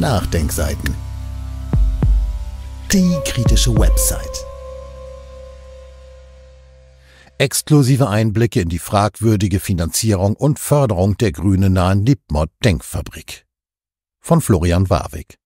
Nachdenkseiten. Die kritische Website. Exklusive Einblicke in die fragwürdige Finanzierung und Förderung der grünen nahen Liebmord Denkfabrik. Von Florian Warwick.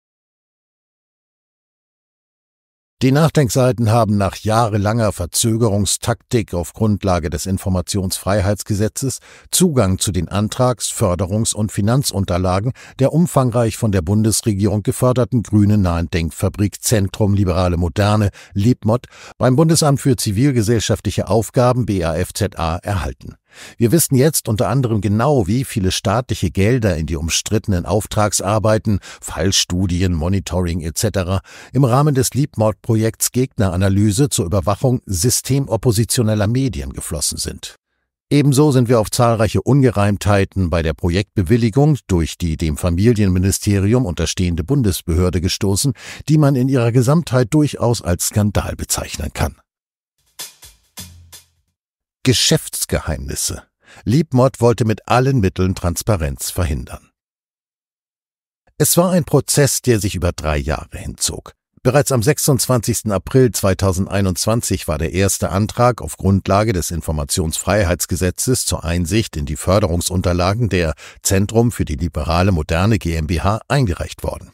Die Nachdenkseiten haben nach jahrelanger Verzögerungstaktik auf Grundlage des Informationsfreiheitsgesetzes Zugang zu den Antrags-, Förderungs- und Finanzunterlagen der umfangreich von der Bundesregierung geförderten grünen Nachdenkfabrik Zentrum Liberale Moderne Libmod beim Bundesamt für zivilgesellschaftliche Aufgaben BAFZA erhalten wir wissen jetzt unter anderem genau, wie viele staatliche Gelder in die umstrittenen Auftragsarbeiten, Fallstudien, Monitoring etc. im Rahmen des Liebmordprojekts Gegneranalyse zur Überwachung systemoppositioneller Medien geflossen sind. Ebenso sind wir auf zahlreiche Ungereimtheiten bei der Projektbewilligung durch die dem Familienministerium unterstehende Bundesbehörde gestoßen, die man in ihrer Gesamtheit durchaus als Skandal bezeichnen kann. Geschäftsgeheimnisse. Liebmord wollte mit allen Mitteln Transparenz verhindern. Es war ein Prozess, der sich über drei Jahre hinzog. Bereits am 26. April 2021 war der erste Antrag auf Grundlage des Informationsfreiheitsgesetzes zur Einsicht in die Förderungsunterlagen der Zentrum für die liberale Moderne GmbH eingereicht worden.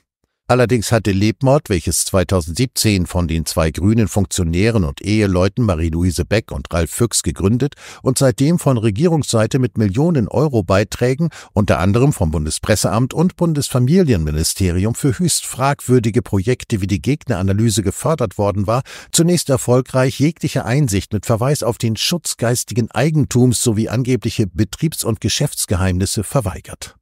Allerdings hatte Lebmord, welches 2017 von den zwei grünen Funktionären und Eheleuten Marie-Louise Beck und Ralf Füchs gegründet und seitdem von Regierungsseite mit Millionen Euro Beiträgen, unter anderem vom Bundespresseamt und Bundesfamilienministerium für höchst fragwürdige Projekte wie die Gegneranalyse gefördert worden war, zunächst erfolgreich jegliche Einsicht mit Verweis auf den Schutz geistigen Eigentums sowie angebliche Betriebs- und Geschäftsgeheimnisse verweigert.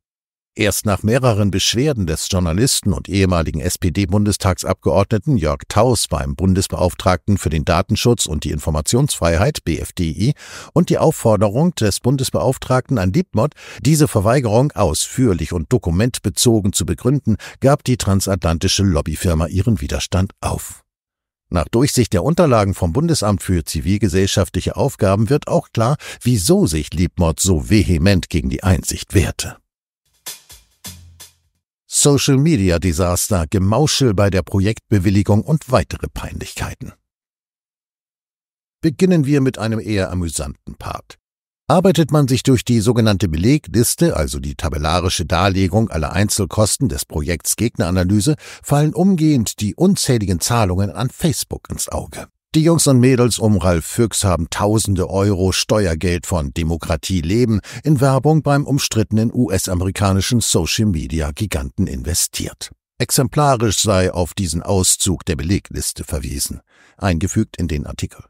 Erst nach mehreren Beschwerden des Journalisten und ehemaligen SPD-Bundestagsabgeordneten Jörg Taus beim Bundesbeauftragten für den Datenschutz und die Informationsfreiheit BFDI und die Aufforderung des Bundesbeauftragten an Liebmott, diese Verweigerung ausführlich und dokumentbezogen zu begründen, gab die transatlantische Lobbyfirma ihren Widerstand auf. Nach Durchsicht der Unterlagen vom Bundesamt für zivilgesellschaftliche Aufgaben wird auch klar, wieso sich Liebmott so vehement gegen die Einsicht wehrte. Social-Media-Desaster, Gemauschel bei der Projektbewilligung und weitere Peinlichkeiten. Beginnen wir mit einem eher amüsanten Part. Arbeitet man sich durch die sogenannte Belegliste, also die tabellarische Darlegung aller Einzelkosten des Projekts Gegneranalyse, fallen umgehend die unzähligen Zahlungen an Facebook ins Auge. Die Jungs und Mädels um Ralf Füchs haben tausende Euro Steuergeld von Demokratie leben in Werbung beim umstrittenen US-amerikanischen Social-Media-Giganten investiert. Exemplarisch sei auf diesen Auszug der Belegliste verwiesen, eingefügt in den Artikel.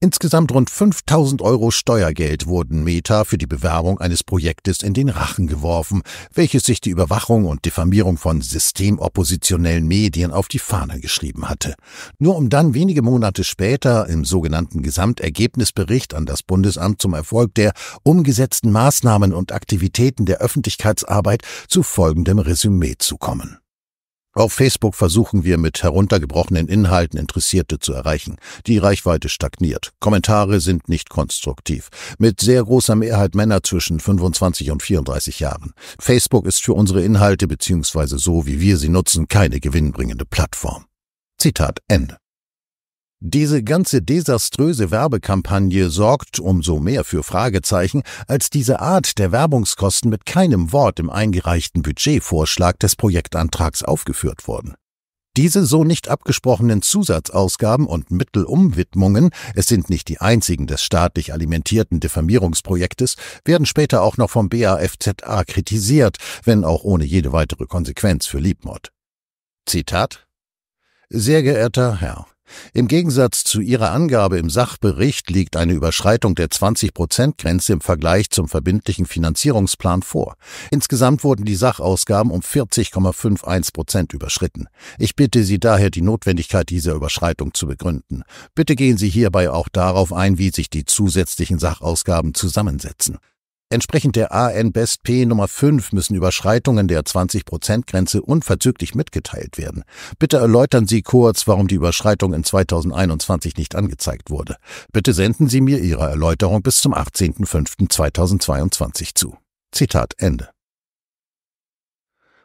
Insgesamt rund 5000 Euro Steuergeld wurden Meta für die Bewerbung eines Projektes in den Rachen geworfen, welches sich die Überwachung und Diffamierung von systemoppositionellen Medien auf die Fahne geschrieben hatte. Nur um dann wenige Monate später im sogenannten Gesamtergebnisbericht an das Bundesamt zum Erfolg der umgesetzten Maßnahmen und Aktivitäten der Öffentlichkeitsarbeit zu folgendem Resümee zu kommen. Auf Facebook versuchen wir mit heruntergebrochenen Inhalten Interessierte zu erreichen. Die Reichweite stagniert. Kommentare sind nicht konstruktiv. Mit sehr großer Mehrheit Männer zwischen 25 und 34 Jahren. Facebook ist für unsere Inhalte bzw. so, wie wir sie nutzen, keine gewinnbringende Plattform. Zitat Ende. Diese ganze desaströse Werbekampagne sorgt umso mehr für Fragezeichen, als diese Art der Werbungskosten mit keinem Wort im eingereichten Budgetvorschlag des Projektantrags aufgeführt wurden. Diese so nicht abgesprochenen Zusatzausgaben und Mittelumwidmungen, es sind nicht die einzigen des staatlich alimentierten Diffamierungsprojektes, werden später auch noch vom BAFZA kritisiert, wenn auch ohne jede weitere Konsequenz für Liebmord. Zitat Sehr geehrter Herr, im Gegensatz zu ihrer Angabe im Sachbericht liegt eine Überschreitung der 20-Prozent-Grenze im Vergleich zum verbindlichen Finanzierungsplan vor. Insgesamt wurden die Sachausgaben um 40,51 Prozent überschritten. Ich bitte Sie daher, die Notwendigkeit dieser Überschreitung zu begründen. Bitte gehen Sie hierbei auch darauf ein, wie sich die zusätzlichen Sachausgaben zusammensetzen. Entsprechend der AN Best P Nummer 5 müssen Überschreitungen der 20 grenze unverzüglich mitgeteilt werden. Bitte erläutern Sie kurz, warum die Überschreitung in 2021 nicht angezeigt wurde. Bitte senden Sie mir Ihre Erläuterung bis zum 18.05.2022 zu. Zitat Ende.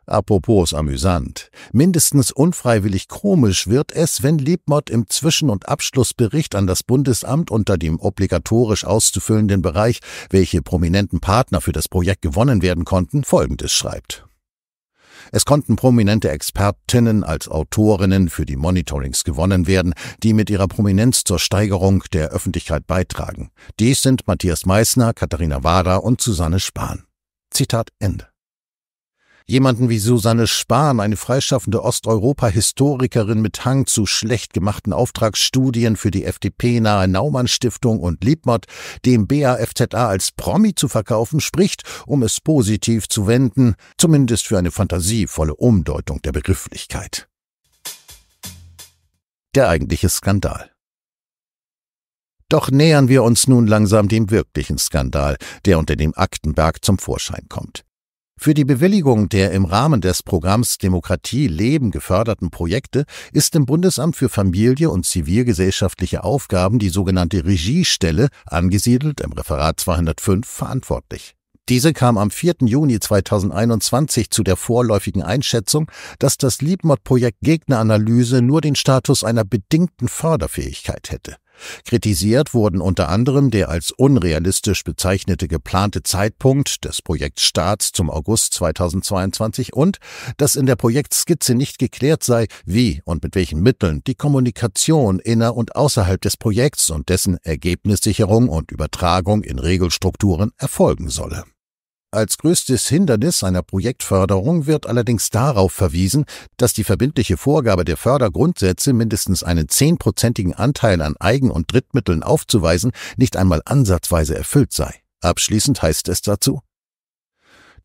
Apropos amüsant. Mindestens unfreiwillig komisch wird es, wenn Liebmott im Zwischen- und Abschlussbericht an das Bundesamt unter dem obligatorisch auszufüllenden Bereich, welche prominenten Partner für das Projekt gewonnen werden konnten, Folgendes schreibt. Es konnten prominente Expertinnen als Autorinnen für die Monitorings gewonnen werden, die mit ihrer Prominenz zur Steigerung der Öffentlichkeit beitragen. Dies sind Matthias Meissner, Katharina Wader und Susanne Spahn. Zitat Ende. Jemanden wie Susanne Spahn, eine freischaffende Osteuropa-Historikerin mit Hang zu schlecht gemachten Auftragsstudien für die FDP-nahe Naumann-Stiftung und Liebmott, dem BAFZA als Promi zu verkaufen, spricht, um es positiv zu wenden, zumindest für eine fantasievolle Umdeutung der Begrifflichkeit. Der eigentliche Skandal. Doch nähern wir uns nun langsam dem wirklichen Skandal, der unter dem Aktenberg zum Vorschein kommt. Für die Bewilligung der im Rahmen des Programms Demokratie Leben geförderten Projekte ist im Bundesamt für Familie und zivilgesellschaftliche Aufgaben die sogenannte Regiestelle, angesiedelt im Referat 205, verantwortlich. Diese kam am 4. Juni 2021 zu der vorläufigen Einschätzung, dass das Liebmod-Projekt Gegneranalyse nur den Status einer bedingten Förderfähigkeit hätte. Kritisiert wurden unter anderem der als unrealistisch bezeichnete geplante Zeitpunkt des Projektstarts zum August 2022 und dass in der Projektskizze nicht geklärt sei, wie und mit welchen Mitteln die Kommunikation inner und außerhalb des Projekts und dessen Ergebnissicherung und Übertragung in Regelstrukturen erfolgen solle. Als größtes Hindernis einer Projektförderung wird allerdings darauf verwiesen, dass die verbindliche Vorgabe der Fördergrundsätze, mindestens einen zehnprozentigen Anteil an Eigen- und Drittmitteln aufzuweisen, nicht einmal ansatzweise erfüllt sei. Abschließend heißt es dazu,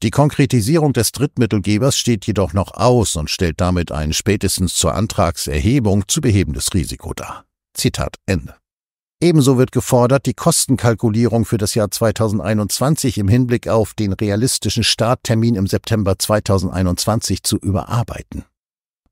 die Konkretisierung des Drittmittelgebers steht jedoch noch aus und stellt damit ein spätestens zur Antragserhebung zu behebendes Risiko dar. Zitat Ende. Ebenso wird gefordert, die Kostenkalkulierung für das Jahr 2021 im Hinblick auf den realistischen Starttermin im September 2021 zu überarbeiten.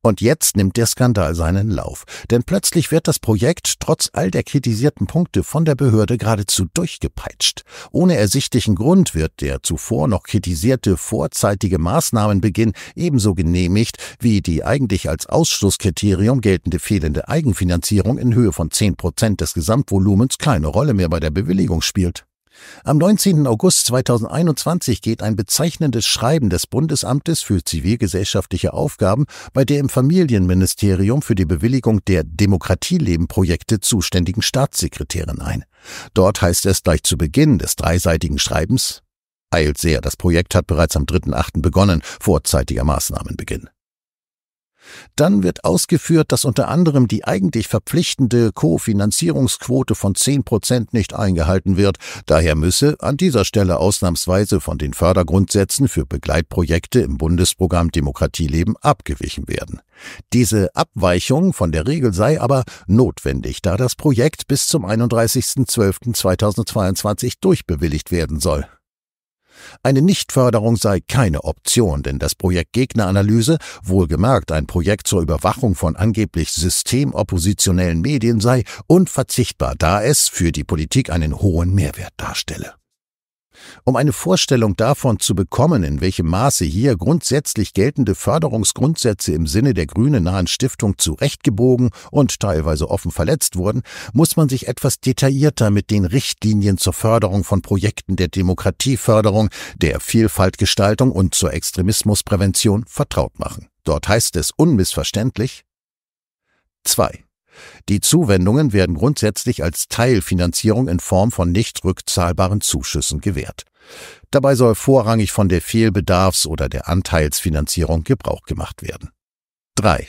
Und jetzt nimmt der Skandal seinen Lauf, denn plötzlich wird das Projekt trotz all der kritisierten Punkte von der Behörde geradezu durchgepeitscht. Ohne ersichtlichen Grund wird der zuvor noch kritisierte vorzeitige Maßnahmenbeginn ebenso genehmigt wie die eigentlich als Ausschlusskriterium geltende fehlende Eigenfinanzierung in Höhe von 10 Prozent des Gesamtvolumens keine Rolle mehr bei der Bewilligung spielt. Am 19. August 2021 geht ein bezeichnendes Schreiben des Bundesamtes für zivilgesellschaftliche Aufgaben bei der im Familienministerium für die Bewilligung der Demokratielebenprojekte zuständigen Staatssekretärin ein. Dort heißt es gleich zu Beginn des dreiseitigen Schreibens, eilt sehr, das Projekt hat bereits am 3.8. begonnen, vorzeitiger Maßnahmenbeginn. Dann wird ausgeführt, dass unter anderem die eigentlich verpflichtende Kofinanzierungsquote von 10 Prozent nicht eingehalten wird. Daher müsse an dieser Stelle ausnahmsweise von den Fördergrundsätzen für Begleitprojekte im Bundesprogramm Demokratieleben abgewichen werden. Diese Abweichung von der Regel sei aber notwendig, da das Projekt bis zum 31.12.2022 durchbewilligt werden soll. Eine Nichtförderung sei keine Option, denn das Projekt Gegneranalyse, wohlgemerkt ein Projekt zur Überwachung von angeblich systemoppositionellen Medien, sei unverzichtbar, da es für die Politik einen hohen Mehrwert darstelle. Um eine Vorstellung davon zu bekommen, in welchem Maße hier grundsätzlich geltende Förderungsgrundsätze im Sinne der grünen nahen Stiftung zurechtgebogen und teilweise offen verletzt wurden, muss man sich etwas detaillierter mit den Richtlinien zur Förderung von Projekten der Demokratieförderung, der Vielfaltgestaltung und zur Extremismusprävention vertraut machen. Dort heißt es unmissverständlich 2. Die Zuwendungen werden grundsätzlich als Teilfinanzierung in Form von nicht rückzahlbaren Zuschüssen gewährt. Dabei soll vorrangig von der Fehlbedarfs- oder der Anteilsfinanzierung Gebrauch gemacht werden. 3.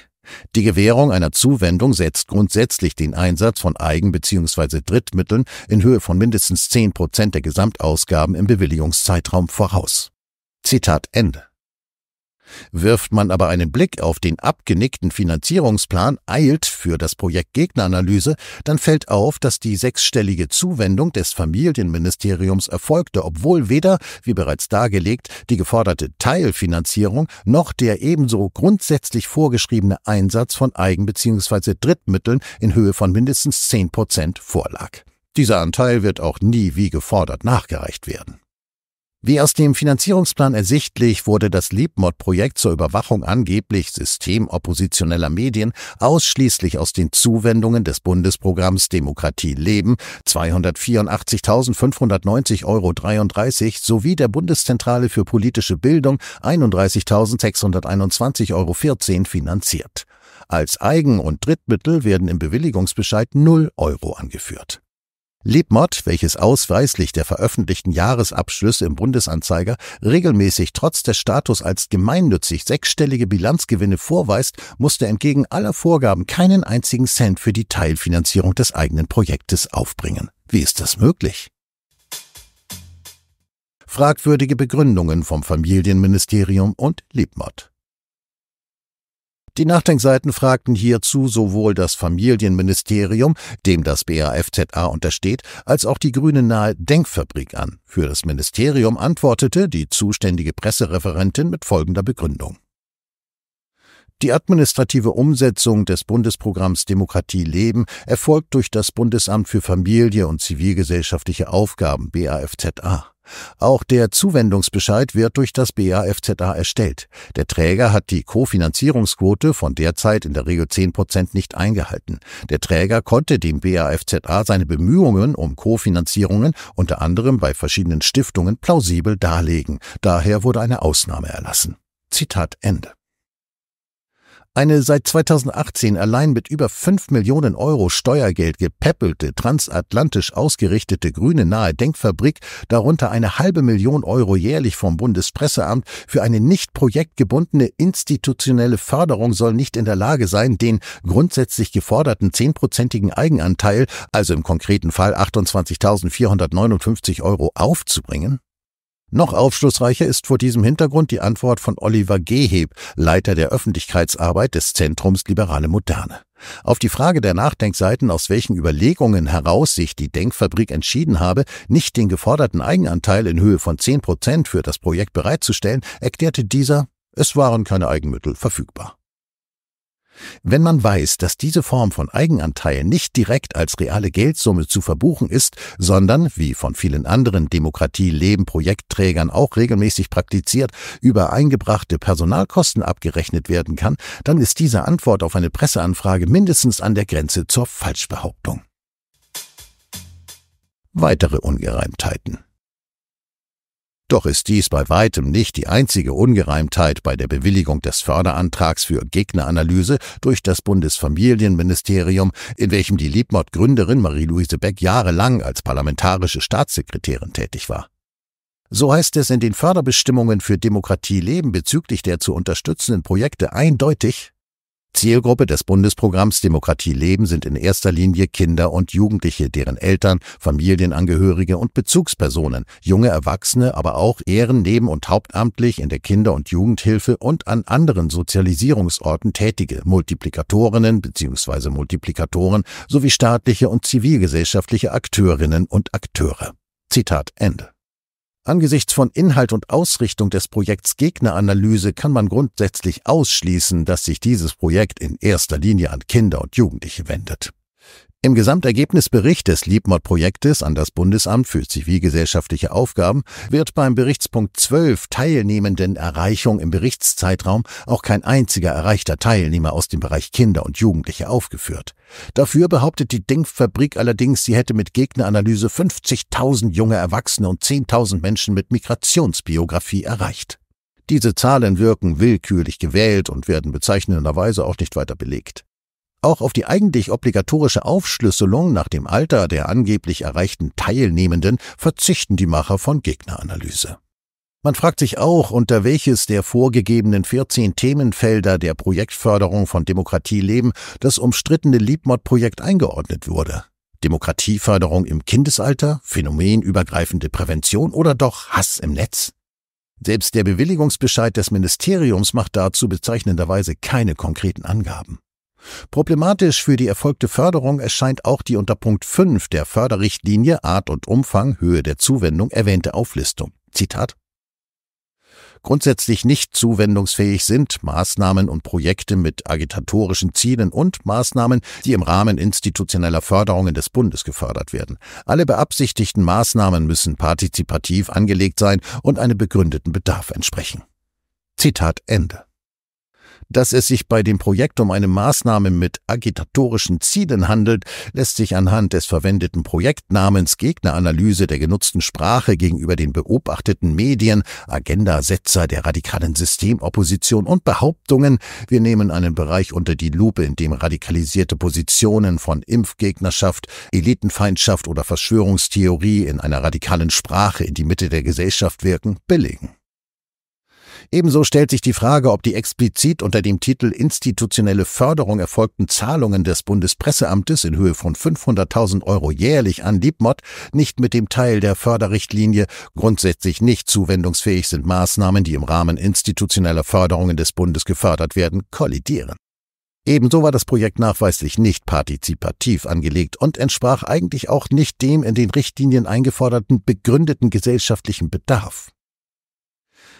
Die Gewährung einer Zuwendung setzt grundsätzlich den Einsatz von Eigen- bzw. Drittmitteln in Höhe von mindestens 10 Prozent der Gesamtausgaben im Bewilligungszeitraum voraus. Zitat Ende. Wirft man aber einen Blick auf den abgenickten Finanzierungsplan, eilt für das Projekt Gegneranalyse, dann fällt auf, dass die sechsstellige Zuwendung des Familienministeriums erfolgte, obwohl weder, wie bereits dargelegt, die geforderte Teilfinanzierung noch der ebenso grundsätzlich vorgeschriebene Einsatz von Eigen- bzw. Drittmitteln in Höhe von mindestens zehn Prozent vorlag. Dieser Anteil wird auch nie wie gefordert nachgereicht werden. Wie aus dem Finanzierungsplan ersichtlich, wurde das Liebmod-Projekt zur Überwachung angeblich systemoppositioneller Medien ausschließlich aus den Zuwendungen des Bundesprogramms Demokratie leben 284.590,33 Euro sowie der Bundeszentrale für politische Bildung 31.621,14 Euro finanziert. Als Eigen- und Drittmittel werden im Bewilligungsbescheid 0 Euro angeführt. Liebmott, welches ausweislich der veröffentlichten Jahresabschlüsse im Bundesanzeiger regelmäßig trotz des Status als gemeinnützig sechsstellige Bilanzgewinne vorweist, musste entgegen aller Vorgaben keinen einzigen Cent für die Teilfinanzierung des eigenen Projektes aufbringen. Wie ist das möglich? Fragwürdige Begründungen vom Familienministerium und Liebmott. Die Nachdenkseiten fragten hierzu sowohl das Familienministerium, dem das BAFZA untersteht, als auch die grüne nahe Denkfabrik an. Für das Ministerium antwortete die zuständige Pressereferentin mit folgender Begründung. Die administrative Umsetzung des Bundesprogramms Demokratie leben erfolgt durch das Bundesamt für Familie und zivilgesellschaftliche Aufgaben BAFZA. Auch der Zuwendungsbescheid wird durch das BAFZA erstellt. Der Träger hat die Kofinanzierungsquote von derzeit in der Regel 10 Prozent nicht eingehalten. Der Träger konnte dem BAFZA seine Bemühungen um Kofinanzierungen unter anderem bei verschiedenen Stiftungen plausibel darlegen. Daher wurde eine Ausnahme erlassen. Zitat Ende. Eine seit 2018 allein mit über 5 Millionen Euro Steuergeld gepäppelte, transatlantisch ausgerichtete grüne nahe Denkfabrik, darunter eine halbe Million Euro jährlich vom Bundespresseamt, für eine nicht projektgebundene institutionelle Förderung soll nicht in der Lage sein, den grundsätzlich geforderten zehnprozentigen Eigenanteil, also im konkreten Fall 28.459 Euro, aufzubringen? Noch aufschlussreicher ist vor diesem Hintergrund die Antwort von Oliver Geheb, Leiter der Öffentlichkeitsarbeit des Zentrums Liberale Moderne. Auf die Frage der Nachdenkseiten, aus welchen Überlegungen heraus sich die Denkfabrik entschieden habe, nicht den geforderten Eigenanteil in Höhe von 10 Prozent für das Projekt bereitzustellen, erklärte dieser, es waren keine Eigenmittel verfügbar. Wenn man weiß, dass diese Form von Eigenanteil nicht direkt als reale Geldsumme zu verbuchen ist, sondern, wie von vielen anderen Demokratie-Leben-Projektträgern auch regelmäßig praktiziert, über eingebrachte Personalkosten abgerechnet werden kann, dann ist diese Antwort auf eine Presseanfrage mindestens an der Grenze zur Falschbehauptung. Weitere Ungereimtheiten doch ist dies bei weitem nicht die einzige Ungereimtheit bei der Bewilligung des Förderantrags für Gegneranalyse durch das Bundesfamilienministerium, in welchem die Liebmordgründerin Marie-Louise Beck jahrelang als parlamentarische Staatssekretärin tätig war. So heißt es in den Förderbestimmungen für Demokratie leben bezüglich der zu unterstützenden Projekte eindeutig, Zielgruppe des Bundesprogramms Demokratie leben sind in erster Linie Kinder und Jugendliche, deren Eltern, Familienangehörige und Bezugspersonen, junge Erwachsene, aber auch Ehren-, Neben- und Hauptamtlich in der Kinder- und Jugendhilfe und an anderen Sozialisierungsorten tätige Multiplikatorinnen bzw. Multiplikatoren sowie staatliche und zivilgesellschaftliche Akteurinnen und Akteure. Zitat Ende. Angesichts von Inhalt und Ausrichtung des Projekts Gegneranalyse kann man grundsätzlich ausschließen, dass sich dieses Projekt in erster Linie an Kinder und Jugendliche wendet. Im Gesamtergebnisbericht des Liebmord-Projektes an das Bundesamt für zivilgesellschaftliche Aufgaben wird beim Berichtspunkt 12 teilnehmenden Erreichung im Berichtszeitraum auch kein einziger erreichter Teilnehmer aus dem Bereich Kinder und Jugendliche aufgeführt. Dafür behauptet die Denkfabrik allerdings, sie hätte mit Gegneranalyse 50.000 junge Erwachsene und 10.000 Menschen mit Migrationsbiografie erreicht. Diese Zahlen wirken willkürlich gewählt und werden bezeichnenderweise auch nicht weiter belegt. Auch auf die eigentlich obligatorische Aufschlüsselung nach dem Alter der angeblich erreichten Teilnehmenden verzichten die Macher von Gegneranalyse. Man fragt sich auch, unter welches der vorgegebenen 14 Themenfelder der Projektförderung von Demokratie leben das umstrittene Liebmord-Projekt eingeordnet wurde. Demokratieförderung im Kindesalter, phänomenübergreifende Prävention oder doch Hass im Netz? Selbst der Bewilligungsbescheid des Ministeriums macht dazu bezeichnenderweise keine konkreten Angaben. Problematisch für die erfolgte Förderung erscheint auch die unter Punkt 5 der Förderrichtlinie Art und Umfang Höhe der Zuwendung erwähnte Auflistung. Zitat grundsätzlich nicht zuwendungsfähig sind Maßnahmen und Projekte mit agitatorischen Zielen und Maßnahmen, die im Rahmen institutioneller Förderungen des Bundes gefördert werden. Alle beabsichtigten Maßnahmen müssen partizipativ angelegt sein und einem begründeten Bedarf entsprechen. Zitat Ende. Dass es sich bei dem Projekt um eine Maßnahme mit agitatorischen Zielen handelt, lässt sich anhand des verwendeten Projektnamens Gegneranalyse der genutzten Sprache gegenüber den beobachteten Medien, Agendasetzer der radikalen Systemopposition und Behauptungen, wir nehmen einen Bereich unter die Lupe, in dem radikalisierte Positionen von Impfgegnerschaft, Elitenfeindschaft oder Verschwörungstheorie in einer radikalen Sprache in die Mitte der Gesellschaft wirken, belegen. Ebenso stellt sich die Frage, ob die explizit unter dem Titel institutionelle Förderung erfolgten Zahlungen des Bundespresseamtes in Höhe von 500.000 Euro jährlich an Liebmott nicht mit dem Teil der Förderrichtlinie grundsätzlich nicht zuwendungsfähig sind Maßnahmen, die im Rahmen institutioneller Förderungen des Bundes gefördert werden, kollidieren. Ebenso war das Projekt nachweislich nicht partizipativ angelegt und entsprach eigentlich auch nicht dem in den Richtlinien eingeforderten begründeten gesellschaftlichen Bedarf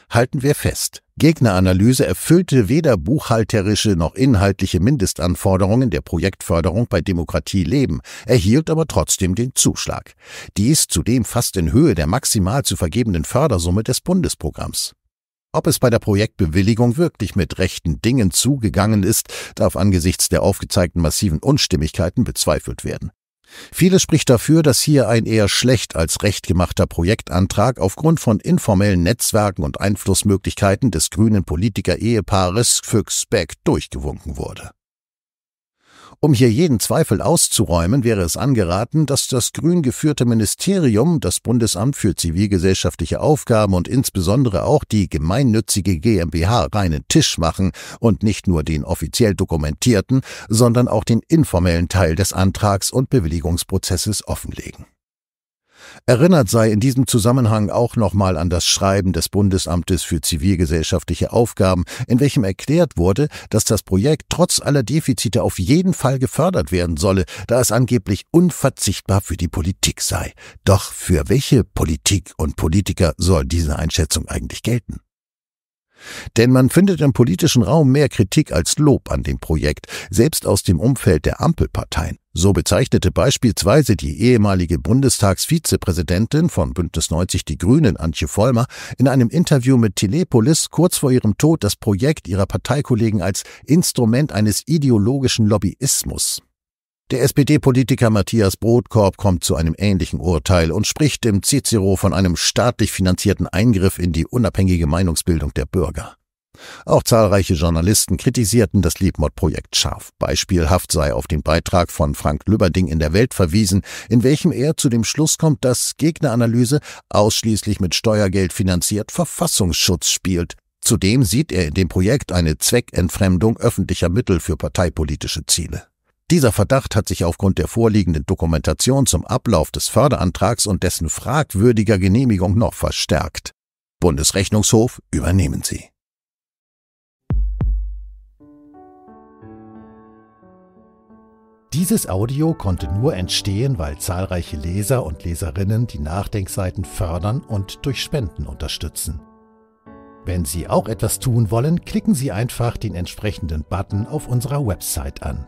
halten wir fest, Gegneranalyse erfüllte weder buchhalterische noch inhaltliche Mindestanforderungen der Projektförderung bei Demokratie leben, erhielt aber trotzdem den Zuschlag. Dies zudem fast in Höhe der maximal zu vergebenden Fördersumme des Bundesprogramms. Ob es bei der Projektbewilligung wirklich mit rechten Dingen zugegangen ist, darf angesichts der aufgezeigten massiven Unstimmigkeiten bezweifelt werden. Vieles spricht dafür, dass hier ein eher schlecht als recht gemachter Projektantrag aufgrund von informellen Netzwerken und Einflussmöglichkeiten des grünen Politiker-Ehepaares Füchs Beck durchgewunken wurde. Um hier jeden Zweifel auszuräumen, wäre es angeraten, dass das grün geführte Ministerium, das Bundesamt für zivilgesellschaftliche Aufgaben und insbesondere auch die gemeinnützige GmbH reinen Tisch machen und nicht nur den offiziell dokumentierten, sondern auch den informellen Teil des Antrags und Bewilligungsprozesses offenlegen. Erinnert sei in diesem Zusammenhang auch nochmal an das Schreiben des Bundesamtes für zivilgesellschaftliche Aufgaben, in welchem erklärt wurde, dass das Projekt trotz aller Defizite auf jeden Fall gefördert werden solle, da es angeblich unverzichtbar für die Politik sei. Doch für welche Politik und Politiker soll diese Einschätzung eigentlich gelten? Denn man findet im politischen Raum mehr Kritik als Lob an dem Projekt, selbst aus dem Umfeld der Ampelparteien. So bezeichnete beispielsweise die ehemalige Bundestagsvizepräsidentin von Bündnis 90 Die Grünen, Antje Vollmer, in einem Interview mit Telepolis kurz vor ihrem Tod das Projekt ihrer Parteikollegen als Instrument eines ideologischen Lobbyismus. Der SPD-Politiker Matthias Brotkorb kommt zu einem ähnlichen Urteil und spricht im Cicero von einem staatlich finanzierten Eingriff in die unabhängige Meinungsbildung der Bürger. Auch zahlreiche Journalisten kritisierten das Liebmord-Projekt scharf. Beispielhaft sei auf den Beitrag von Frank Lübberding in der Welt verwiesen, in welchem er zu dem Schluss kommt, dass Gegneranalyse ausschließlich mit Steuergeld finanziert Verfassungsschutz spielt. Zudem sieht er in dem Projekt eine Zweckentfremdung öffentlicher Mittel für parteipolitische Ziele. Dieser Verdacht hat sich aufgrund der vorliegenden Dokumentation zum Ablauf des Förderantrags und dessen fragwürdiger Genehmigung noch verstärkt. Bundesrechnungshof, übernehmen Sie. Dieses Audio konnte nur entstehen, weil zahlreiche Leser und Leserinnen die Nachdenkseiten fördern und durch Spenden unterstützen. Wenn Sie auch etwas tun wollen, klicken Sie einfach den entsprechenden Button auf unserer Website an.